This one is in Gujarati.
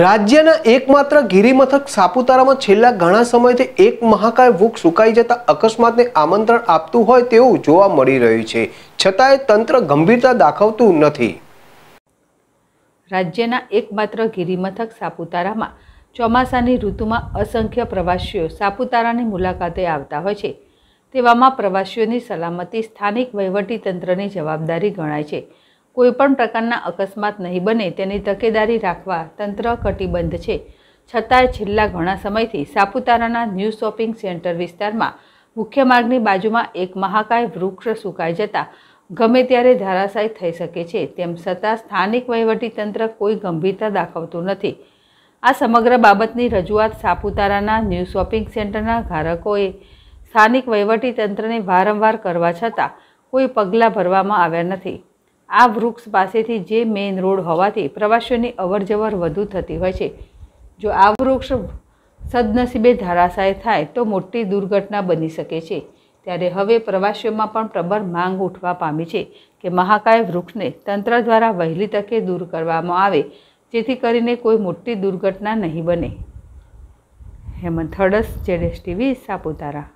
રાજ્યના એકમાત્ર ગિરિમથક સાપુતારામાં છેલ્લા ઘણા સમયથી એક મહાકાય વૃક્ષ સુકાઈ જતા અકસ્માતને આમંત્રણ આપતું હોય તેવું જોવા મળી રહ્યું છે છતાંય તંત્ર ગંભીરતા દાખવતું નથી રાજ્યના એકમાત્ર ગિરિમથક સાપુતારામાં ચોમાસાની ઋતુમાં અસંખ્ય પ્રવાસીઓ સાપુતારાની મુલાકાતે આવતા હોય છે તેવામાં પ્રવાસીઓની સલામતી સ્થાનિક વહીવટી તંત્રની જવાબદારી ગણાય છે કોઈપણ પ્રકારના અકસ્માત નહીં બને તેની તકેદારી રાખવા તંત્ર કટિબદ્ધ છે છતાંય છેલ્લા ઘણા સમયથી સાપુતારાના ન્યૂ શોપિંગ સેન્ટર વિસ્તારમાં મુખ્ય માર્ગની બાજુમાં એક મહાકાય વૃક્ષ સુકાઈ જતા ગમે ત્યારે ધારાશાય થઈ શકે છે તેમ છતાં સ્થાનિક વહીવટીતંત્ર કોઈ ગંભીરતા દાખવતું નથી આ સમગ્ર બાબતની રજૂઆત સાપુતારાના ન્યૂ શોપિંગ સેન્ટરના ધારકોએ સ્થાનિક વહીવટીતંત્રને વારંવાર કરવા છતાં કોઈ પગલાં ભરવામાં આવ્યા નથી આ વૃક્ષ પાસેથી જે મેઇન રોડ હોવાથી પ્રવાસીઓની અવરજવર વધુ થતી હોય છે જો આ વૃક્ષ સદનસીબે ધરાશાય થાય તો મોટી દુર્ઘટના બની શકે છે ત્યારે હવે પ્રવાસીઓમાં પણ પ્રબળ માંગ ઉઠવા પામી છે કે મહાકાય વૃક્ષને તંત્ર દ્વારા વહેલી તકે દૂર કરવામાં આવે જેથી કરીને કોઈ મોટી દુર્ઘટના નહીં બને હેમંત હડસ જેડેશ ટીવી સાપુતારા